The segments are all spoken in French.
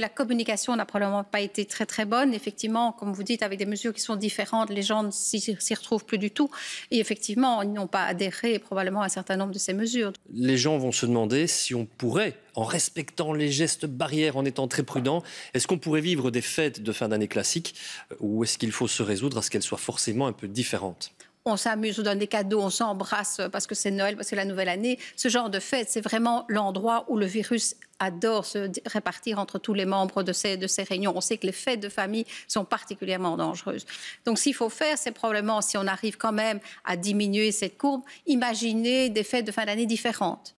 La communication n'a probablement pas été très très bonne. Effectivement, comme vous dites, avec des mesures qui sont différentes, les gens ne s'y retrouvent plus du tout. Et effectivement, ils n'ont pas adhéré probablement à un certain nombre de ces mesures. Les gens vont se demander si on pourrait, en respectant les gestes barrières, en étant très prudent, est-ce qu'on pourrait vivre des fêtes de fin d'année classiques euh, ou est-ce qu'il faut se résoudre à ce qu'elles soient forcément un peu différentes on s'amuse, on donne des cadeaux, on s'embrasse parce que c'est Noël, parce que c'est la nouvelle année, ce genre de fête, c'est vraiment l'endroit où le virus adore se répartir entre tous les membres de ces, de ces réunions. On sait que les fêtes de famille sont particulièrement dangereuses. Donc, s'il faut faire, c'est probablement, si on arrive quand même à diminuer cette courbe, imaginez des fêtes de fin d'année différentes.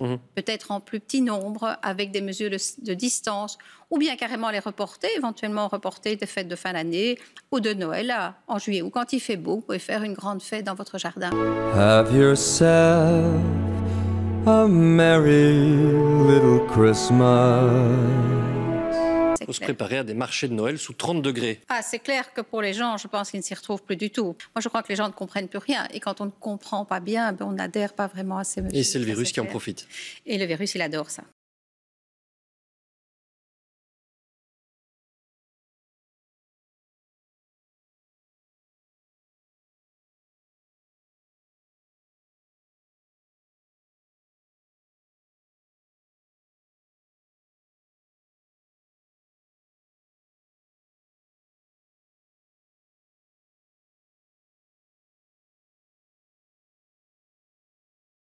Mhm. peut-être en plus petit nombre, avec des mesures de, distance, ou bien carrément les reporter, éventuellement reporter des fêtes de fin d'année ou de Noël en juillet, ou quand il fait beau, vous pouvez faire une grande fête dans votre jardin. Have yourself a merry little Christmas faut se préparer à des marchés de Noël sous 30 degrés. Ah, c'est clair que pour les gens, je pense qu'ils ne s'y retrouvent plus du tout. Moi, je crois que les gens ne comprennent plus rien. Et quand on ne comprend pas bien, ben, on n'adhère pas vraiment à ces mesures. Et c'est le virus qui en profite. Et le virus, il adore ça.